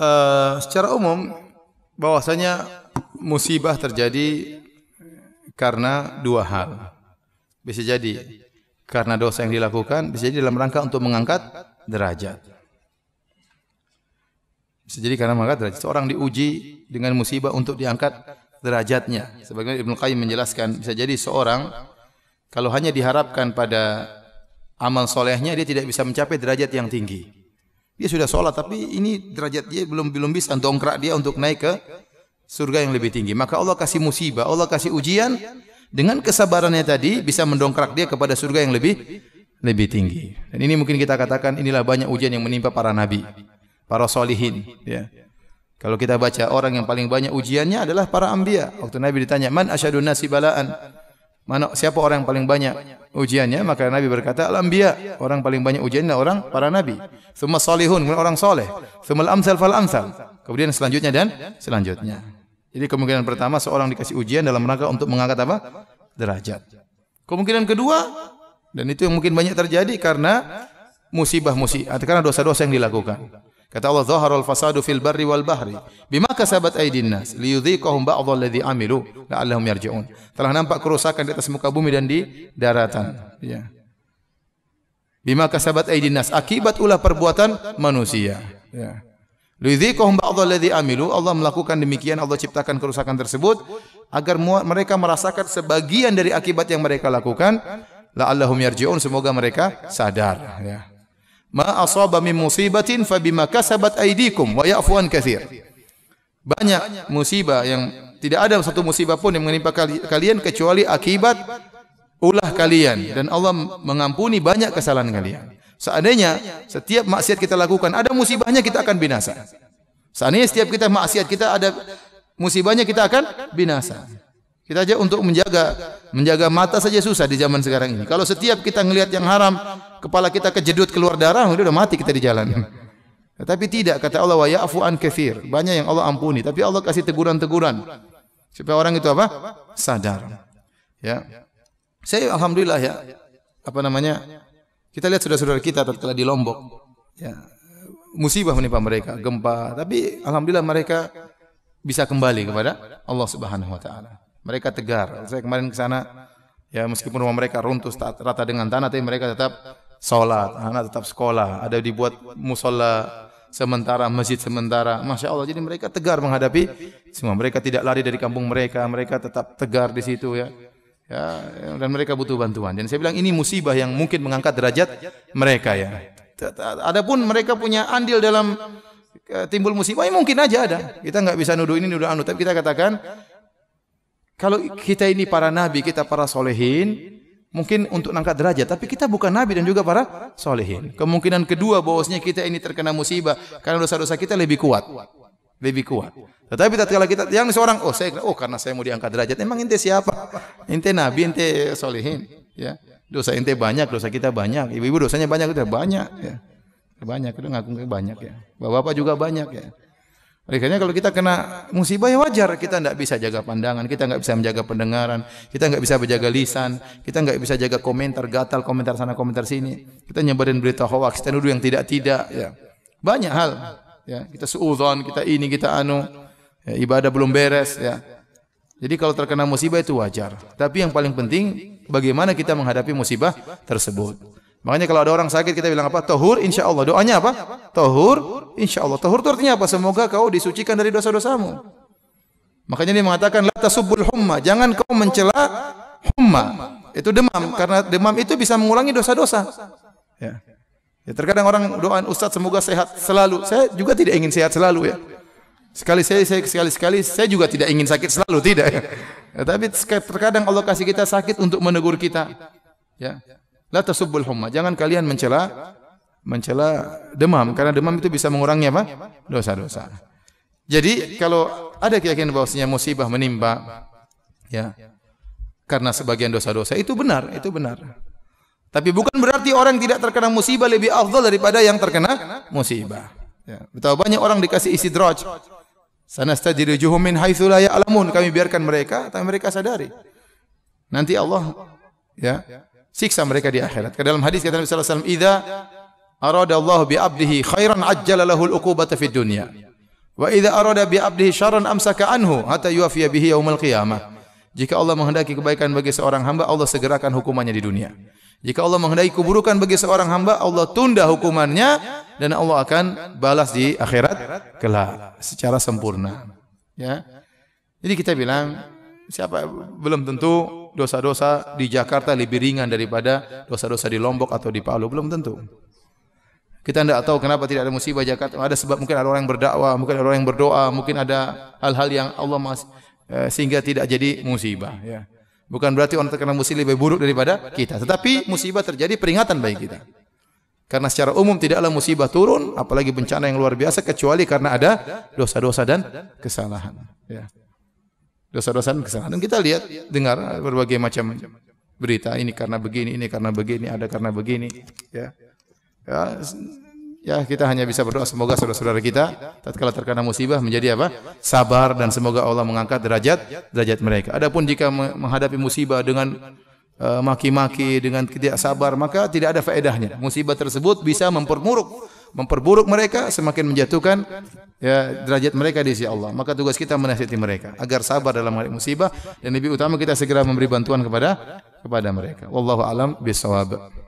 Eh, secara umum bahwasanya musibah terjadi karena dua hal. Bisa jadi karena dosa yang dilakukan, bisa jadi dalam rangka untuk mengangkat derajat. Bisa jadi karena mengangkat derajat. Seorang diuji dengan musibah untuk diangkat derajatnya. Sebagaimana Ibnu Qayyim menjelaskan, bisa jadi seorang kalau hanya diharapkan pada amal solehnya, dia tidak bisa mencapai derajat yang tinggi. Dia sudah sholat tapi ini derajat dia belum belum bisa dongkrak dia untuk naik ke surga yang lebih tinggi. Maka Allah kasih musibah, Allah kasih ujian dengan kesabarannya tadi bisa mendongkrak dia kepada surga yang lebih lebih tinggi. Dan ini mungkin kita katakan inilah banyak ujian yang menimpa para nabi, para solihin. Ya. Kalau kita baca orang yang paling banyak ujiannya adalah para ambia. Waktu Nabi ditanya, man asyadun nasi balaan? Mana siapa orang yang paling banyak ujiannya? Maka Nabi berkata, "Al-anbiya." Orang paling banyak ujiannya orang para nabi. Summa salihun, kemudian orang soleh. Summa amsal fal amsal. Kemudian selanjutnya dan selanjutnya. Jadi kemungkinan pertama seorang dikasih ujian dalam rangka untuk mengangkat apa? derajat. Kemungkinan kedua dan itu yang mungkin banyak terjadi karena musibah-musibah karena dosa-dosa yang dilakukan. Kata Allah, al fasadu fil barri wal bahri bima kasabat aydin nas liyudhiqahum alladhi amilu la'allahum yarji'un." Telah nampak kerusakan di atas muka bumi dan di daratan, ya. Bima kasabat aydin nas akibat ulah perbuatan manusia, ya. Liyudhiqahum alladhi amilu. Allah melakukan demikian, Allah ciptakan kerusakan tersebut agar mereka merasakan sebagian dari akibat yang mereka lakukan. La'allahum yarji'un, semoga mereka sadar, ya. Ma asaba min musibatin fa bima kasabat aydikum wa ya'fu an katsir. Banyak musibah yang tidak ada satu musibah pun yang menimpa kalian kecuali akibat ulah kalian dan Allah mengampuni banyak kesalahan kalian. Seandainya setiap maksiat kita lakukan ada musibahnya kita akan binasa. Seandainya setiap kita maksiat kita ada musibahnya kita akan binasa. Kita aja untuk menjaga menjaga mata saja susah di zaman sekarang ini. Kalau setiap kita ngelihat yang haram, kepala kita kejedut keluar darah, udah, udah mati kita di jalan. Tapi tidak kata Allah wa ya'fu an kafir. Banyak yang Allah ampuni, tapi Allah kasih teguran-teguran. Supaya orang itu apa? Sadar. Ya. Saya alhamdulillah ya apa namanya? Kita lihat saudara-saudara kita tatkala di Lombok. Ya. Musibah menimpa mereka, gempa, tapi alhamdulillah mereka bisa kembali kepada Allah Subhanahu wa taala. Mereka tegar. Saya kemarin ke sana, ya meskipun rumah mereka runtuh rata dengan tanah, tapi mereka tetap sholat, anak tetap sekolah, ada dibuat musola sementara, masjid sementara. Masya Allah, jadi mereka tegar menghadapi semua. Mereka tidak lari dari kampung mereka, mereka tetap tegar di situ ya. Ya, dan mereka butuh bantuan. Dan saya bilang ini musibah yang mungkin mengangkat derajat mereka ya. Adapun mereka punya andil dalam eh, timbul musibah, ya mungkin aja ada. Kita nggak bisa nuduh ini nuduh anu, tapi kita katakan kalau kita ini para nabi, kita para solehin, mungkin untuk angkat derajat, tapi kita bukan nabi dan juga para solehin. Kemungkinan kedua bahwasanya kita ini terkena musibah karena dosa-dosa kita lebih kuat lebih kuat. Tetapi tatkala kita yang seorang oh saya oh karena saya mau diangkat derajat emang ente siapa? Ente nabi, ente solehin, ya. Dosa ente banyak, dosa kita banyak. Ibu-ibu dosanya banyak, udah banyak ya. Banyak, udah ngaku banyak ya. Bapak-bapak juga banyak ya. Oleh karena kalau kita kena musibah ya wajar kita tidak bisa jaga pandangan, kita tidak bisa menjaga pendengaran, kita tidak bisa menjaga lisan, kita tidak bisa jaga komentar gatal, komentar sana, komentar sini. Kita nyebarin berita hoax, kita nuduh yang tidak-tidak. Ya. Banyak hal. Ya. Kita suudon, kita ini, kita anu. Ya, ibadah belum beres. Ya. Jadi kalau terkena musibah itu wajar. Tapi yang paling penting bagaimana kita menghadapi musibah tersebut. Makanya kalau ada orang sakit kita bilang apa? Tohur insya Allah. Doanya apa? Tohur insya Allah. Tohur itu artinya apa? Semoga kau disucikan dari dosa-dosamu. Makanya dia mengatakan la tasubbul humma, jangan kau mencela humma. Itu demam karena demam itu bisa mengulangi dosa-dosa. Ya. ya. terkadang orang doa ustaz semoga sehat selalu. Saya juga tidak ingin sehat selalu ya. Sekali saya, saya sekali sekali saya juga tidak ingin sakit selalu tidak. Ya, tapi terkadang Allah kasih kita sakit untuk menegur kita. Ya. La tasubbul humma. Jangan kalian mencela mencela demam karena demam itu bisa mengurangi apa? dosa-dosa. Jadi kalau ada keyakinan bahwasanya musibah menimpa ya karena sebagian dosa-dosa itu benar, itu benar. Tapi bukan berarti orang tidak terkena musibah lebih afdal daripada yang terkena musibah. Ya. Betapa banyak orang dikasih istidraj. Sanastajirujuhum min haitsu la ya'lamun. Kami biarkan mereka tapi mereka sadari. Nanti Allah ya siksa mereka di akhirat. Ke dalam hadis kata Nabi sallallahu alaihi wasallam, "Idza arada Allah bi 'abdihi khairan ajjala lahu al-uqubata fid dunya. Wa idza arada bi 'abdihi syarran amsaka anhu hatta yuwaffiya bihi yaumil qiyamah." Jika Allah menghendaki kebaikan bagi seorang hamba, Allah segerakan hukumannya di dunia. Jika Allah menghendaki keburukan bagi seorang hamba, Allah tunda hukumannya dan Allah akan balas di akhirat kelak secara sempurna. Ya. Jadi kita bilang siapa belum tentu dosa-dosa di Jakarta lebih ringan daripada dosa-dosa di Lombok atau di Palu? Belum tentu. Kita tidak tahu kenapa tidak ada musibah Jakarta. Ada sebab mungkin ada orang yang berdakwah, mungkin ada orang yang berdoa, mungkin ada hal-hal yang Allah mas eh, sehingga tidak jadi musibah. Ya. Bukan berarti orang terkena musibah lebih buruk daripada kita. Tetapi musibah terjadi peringatan bagi kita. Karena secara umum tidaklah musibah turun, apalagi bencana yang luar biasa, kecuali karena ada dosa-dosa dan kesalahan. Ya dosa-dosa dan kesalahan. Dan kita lihat, dengar berbagai macam berita ini karena begini, ini karena begini, ada karena begini, ya. Ya, ya kita hanya bisa berdoa semoga saudara-saudara kita tatkala terkena musibah menjadi apa? sabar dan semoga Allah mengangkat derajat derajat mereka. Adapun jika menghadapi musibah dengan eh, maki-maki uh, dengan tidak sabar maka tidak ada faedahnya. Musibah tersebut bisa mempermuruk memperburuk mereka semakin menjatuhkan ya derajat mereka di sisi Allah maka tugas kita menasihati mereka agar sabar dalam menghadapi musibah dan lebih utama kita segera memberi bantuan kepada kepada mereka wallahu alam bisawab